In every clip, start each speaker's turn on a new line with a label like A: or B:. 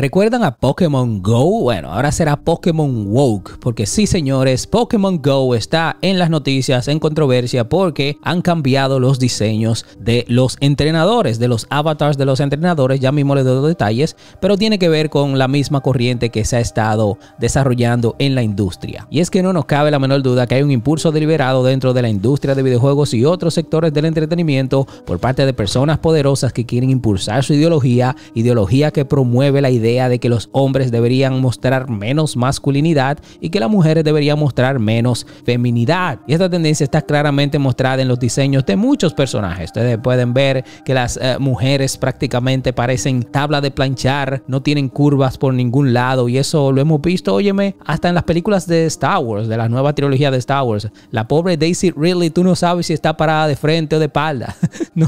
A: ¿Recuerdan a Pokémon Go? Bueno, ahora será Pokémon Woke, porque sí señores, Pokémon Go está en las noticias, en controversia, porque han cambiado los diseños de los entrenadores, de los avatars de los entrenadores, ya mismo les doy detalles, pero tiene que ver con la misma corriente que se ha estado desarrollando en la industria. Y es que no nos cabe la menor duda que hay un impulso deliberado dentro de la industria de videojuegos y otros sectores del entretenimiento por parte de personas poderosas que quieren impulsar su ideología, ideología que promueve la idea de que los hombres deberían mostrar menos masculinidad y que las mujeres deberían mostrar menos feminidad. Y esta tendencia está claramente mostrada en los diseños de muchos personajes. Ustedes pueden ver que las eh, mujeres prácticamente parecen tabla de planchar, no tienen curvas por ningún lado y eso lo hemos visto, óyeme, hasta en las películas de Star Wars, de la nueva trilogía de Star Wars. La pobre Daisy Ridley, tú no sabes si está parada de frente o de espalda.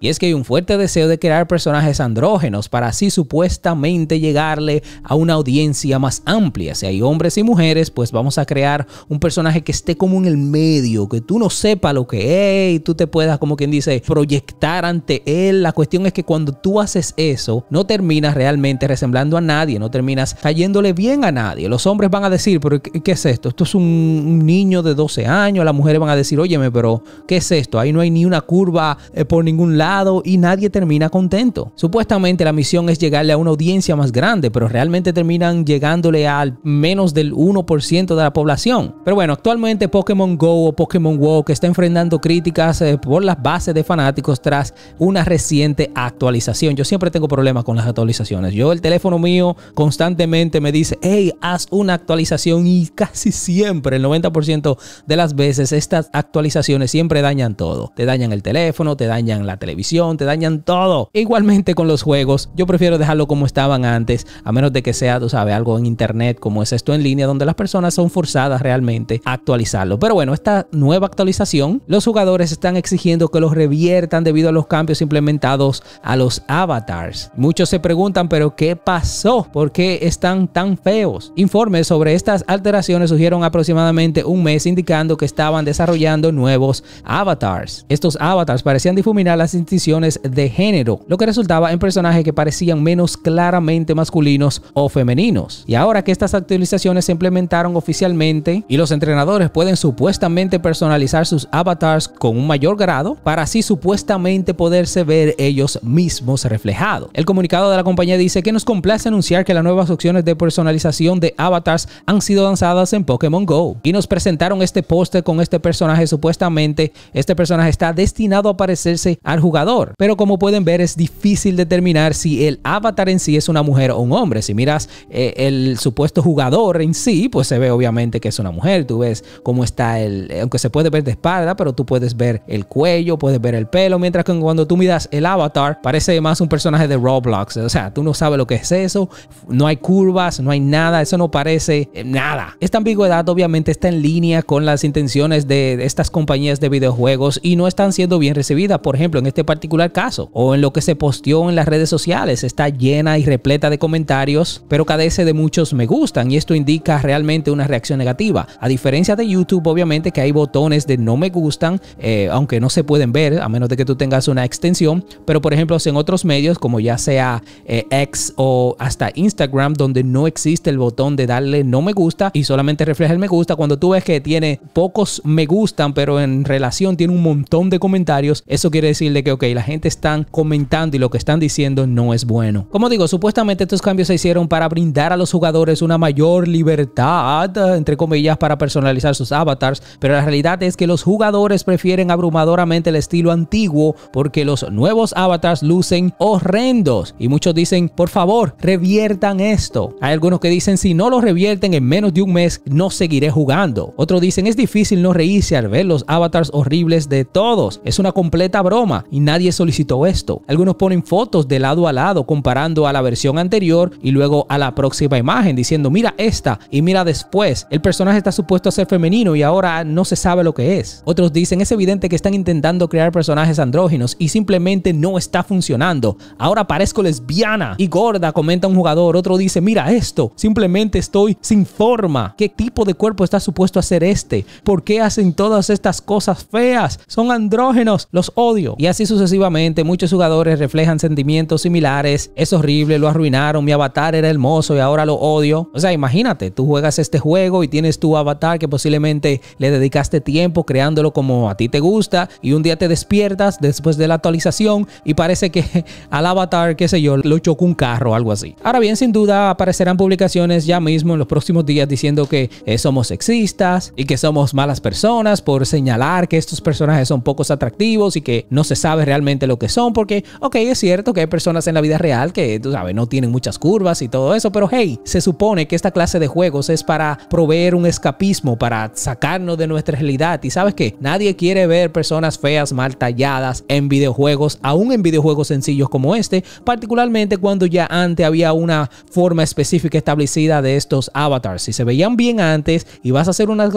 A: Y es que hay un fuerte deseo de crear personajes andrógenos para así supuestamente llegarle a una audiencia más amplia. Si hay hombres y mujeres, pues vamos a crear un personaje que esté como en el medio, que tú no sepas lo que es y tú te puedas, como quien dice, proyectar ante él. La cuestión es que cuando tú haces eso, no terminas realmente resemblando a nadie, no terminas cayéndole bien a nadie. Los hombres van a decir, pero ¿qué, es esto? Esto es un niño de 12 años. Las mujeres van a decir, óyeme, pero ¿qué es esto? Ahí no hay ni una curva eh, por ningún lado y nadie termina contento. Supuestamente la misión es llegarle a una audiencia más grande, pero realmente terminan llegándole al menos del 1% de la población. Pero bueno, actualmente Pokémon Go o Pokémon Walk está enfrentando críticas eh, por las bases de fanáticos tras una reciente actualización. Yo siempre tengo problemas con las actualizaciones. Yo el teléfono mío constantemente me dice, hey, haz una actualización y casi siempre, el 90% de las veces, estas actualizaciones siempre dañan todo. Te dañan el teléfono, te dañan la televisión, te dañan todo. igualmente con los juegos, yo prefiero dejarlo como estaban antes, a menos de que sea, tú sabes, algo en internet como es esto en línea, donde las personas son forzadas realmente a actualizarlo. Pero bueno, esta nueva actualización, los jugadores están exigiendo que los reviertan debido a los cambios implementados a los avatars. Muchos se preguntan, pero ¿qué pasó? ¿Por qué están tan feos? Informes sobre estas alteraciones surgieron aproximadamente un mes indicando que estaban desarrollando nuevos avatars. Estos avatars parecían difuminar las distinciones de género, lo que resultaba en personajes que parecían menos claros claramente masculinos o femeninos. Y ahora que estas actualizaciones se implementaron oficialmente y los entrenadores pueden supuestamente personalizar sus avatars con un mayor grado para así supuestamente poderse ver ellos mismos reflejados. El comunicado de la compañía dice que nos complace anunciar que las nuevas opciones de personalización de avatars han sido lanzadas en Pokémon Go y nos presentaron este póster con este personaje supuestamente este personaje está destinado a parecerse al jugador, pero como pueden ver es difícil determinar si el avatar en sí es una mujer o un hombre. Si miras eh, el supuesto jugador en sí, pues se ve obviamente que es una mujer. Tú ves cómo está el, eh, aunque se puede ver de espalda, pero tú puedes ver el cuello, puedes ver el pelo, mientras que cuando tú miras el avatar, parece más un personaje de Roblox. O sea, tú no sabes lo que es eso, no hay curvas, no hay nada, eso no parece eh, nada. Esta ambigüedad obviamente está en línea con las intenciones de estas compañías de videojuegos y no están siendo bien recibidas, por ejemplo, en este particular caso, o en lo que se posteó en las redes sociales, está llena y repleta de comentarios, pero carece de muchos me gustan y esto indica realmente una reacción negativa. A diferencia de YouTube, obviamente que hay botones de no me gustan, eh, aunque no se pueden ver a menos de que tú tengas una extensión, pero por ejemplo en otros medios como ya sea eh, X o hasta Instagram donde no existe el botón de darle no me gusta y solamente refleja el me gusta, cuando tú ves que tiene pocos me gustan pero en relación tiene un montón de comentarios, eso quiere decirle que ok, la gente está comentando y lo que están diciendo no es bueno. Como digo, supuestamente estos cambios se hicieron para brindar a los jugadores una mayor libertad, eh, entre comillas, para personalizar sus avatars, pero la realidad es que los jugadores prefieren abrumadoramente el estilo antiguo porque los nuevos avatars lucen horrendos y muchos dicen, por favor, reviertan esto. Hay algunos que dicen, si no lo revierten en menos de un mes, no seguiré jugando. Otros dicen, es difícil no reírse al ver los avatars horribles de todos. Es una completa broma y nadie solicitó esto. Algunos ponen fotos de lado a lado comparando a la versión anterior y luego a la próxima imagen diciendo mira esta y mira después. El personaje está supuesto a ser femenino y ahora no se sabe lo que es. Otros dicen es evidente que están intentando crear personajes andrógenos y simplemente no está funcionando. Ahora parezco lesbiana y gorda, comenta un jugador. Otro dice mira esto, simplemente estoy sin forma. ¿Qué tipo de cuerpo está supuesto a ser este? ¿Por qué hacen todas estas cosas feas? Son andrógenos, los odio. Y así sucesivamente muchos jugadores reflejan sentimientos similares. Es horrible lo arruinaron, mi avatar era hermoso y ahora lo odio. O sea, imagínate, tú juegas este juego y tienes tu avatar que posiblemente le dedicaste tiempo creándolo como a ti te gusta y un día te despiertas después de la actualización y parece que al avatar, qué sé yo, lo chocó un carro o algo así. Ahora bien, sin duda aparecerán publicaciones ya mismo en los próximos días diciendo que eh, somos sexistas y que somos malas personas por señalar que estos personajes son pocos atractivos y que no se sabe realmente lo que son porque, ok, es cierto que hay personas en la vida real que tú no tienen muchas curvas y todo eso, pero hey, se supone que esta clase de juegos es para proveer un escapismo, para sacarnos de nuestra realidad. Y sabes que nadie quiere ver personas feas, mal talladas en videojuegos, aún en videojuegos sencillos como este, particularmente cuando ya antes había una forma específica establecida de estos avatars. Si se veían bien antes y vas a hacer una,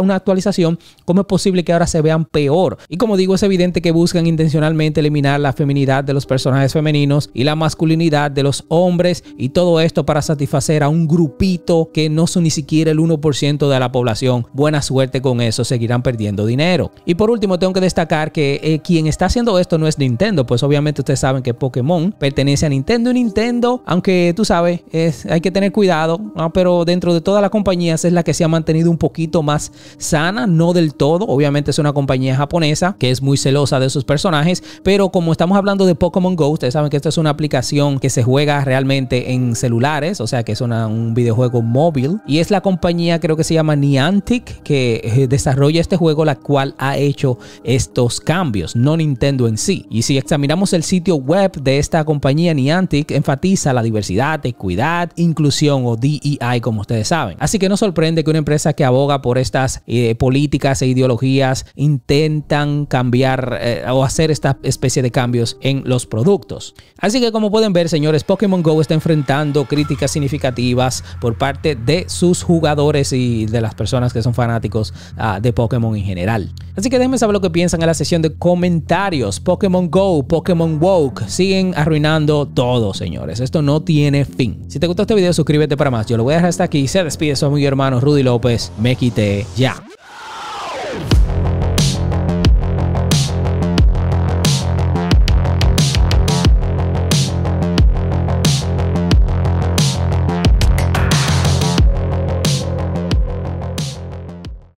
A: una actualización, ¿cómo es posible que ahora se vean peor? Y como digo, es evidente que buscan intencionalmente eliminar la feminidad de los personajes femeninos y la masculinidad de los hombres y todo esto para satisfacer a un grupito que no son ni siquiera el 1% de la población. Buena suerte con eso, seguirán perdiendo dinero. Y por último, tengo que destacar que eh, quien está haciendo esto no es Nintendo, pues obviamente ustedes saben que Pokémon pertenece a Nintendo y Nintendo, aunque tú sabes, hay que tener cuidado, pero dentro de todas las compañías es la que se ha mantenido un poquito más sana, no del todo, obviamente es una compañía japonesa que es muy celosa de sus personajes, pero como estamos hablando de Pokémon Go, ustedes saben que esta es una aplicación que se juega realmente en celulares, o sea que es un videojuego móvil. Y es la compañía, creo que se llama Niantic, que eh, desarrolla este juego, la cual ha hecho estos cambios, no Nintendo en sí. Y si examinamos el sitio web de esta compañía, Niantic enfatiza la diversidad, equidad, inclusión o DEI, como ustedes saben. Así que no sorprende que una empresa que aboga por estas eh, políticas e ideologías intentan cambiar eh, o hacer esta especie de cambios en los productos. Así que como pueden ver, señores, Pokémon Go está enfrentando críticas significativas por parte de sus jugadores y de las personas que son fanáticos ah, de Pokémon en general. Así que déjenme saber lo que piensan en la sesión de comentarios. Pokémon Go, Pokémon Woke, siguen arruinando todo, señores. Esto no tiene fin. Si te gustó este video, suscríbete para más. Yo lo voy a dejar hasta aquí. Se despide, soy mi hermano Rudy López. Me quité ya.